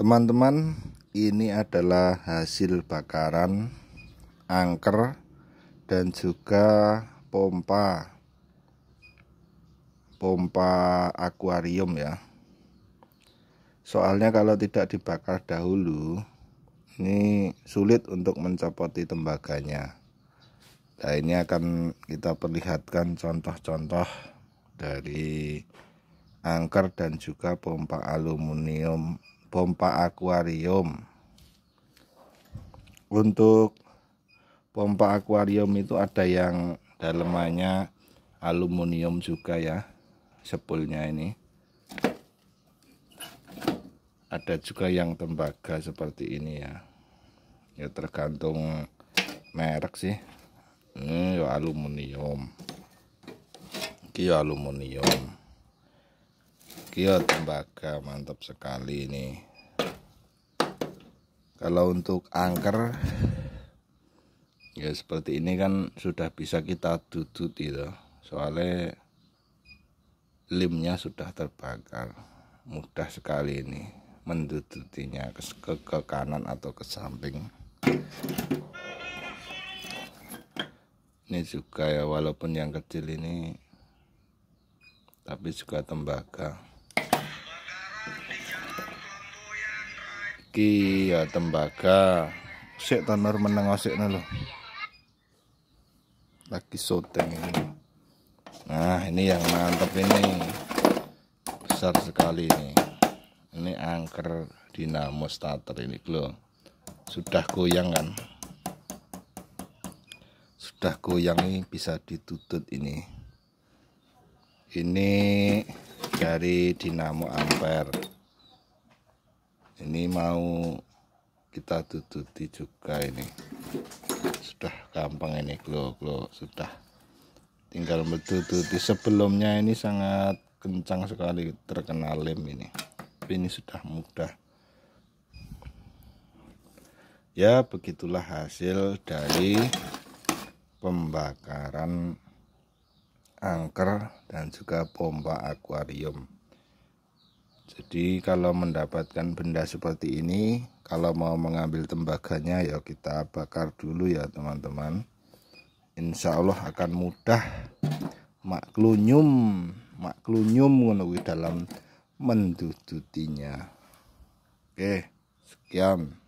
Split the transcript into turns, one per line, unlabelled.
Teman-teman, ini adalah hasil bakaran angker dan juga pompa pompa akuarium ya. Soalnya kalau tidak dibakar dahulu ini sulit untuk mencopoti tembaganya. Nah, ini akan kita perlihatkan contoh-contoh dari angker dan juga pompa aluminium pompa akuarium. Untuk pompa akuarium itu ada yang dalemannya aluminium juga ya sepulnya ini ada juga yang tembaga seperti ini ya ya tergantung merek sih ini ya aluminium ini ya aluminium Kio oh, tembaga mantap sekali ini kalau untuk angker ya seperti ini kan sudah bisa kita tutut itu soalnya limnya sudah terbakar mudah sekali ini Mendututinya ke, ke, ke kanan atau ke samping ini juga ya walaupun yang kecil ini tapi juga tembaga iki ya tembaga sik tenor meneng osikno lho lagi syuting ini nah ini yang mantep ini besar sekali ini ini angker dinamo starter ini lho sudah goyang kan sudah goyang ini bisa ditutut ini ini dari dinamo ampere ini mau kita tututi juga ini sudah gampang ini Klo Klo sudah tinggal metututi sebelumnya ini sangat kencang sekali terkena lem ini tapi ini sudah mudah ya begitulah hasil dari pembakaran angker dan juga pompa akuarium jadi kalau mendapatkan benda seperti ini, kalau mau mengambil tembaganya ya kita bakar dulu ya teman-teman. Insya Allah akan mudah maklunyum maklunyum menunggu dalam mendudutinya. Oke, sekian.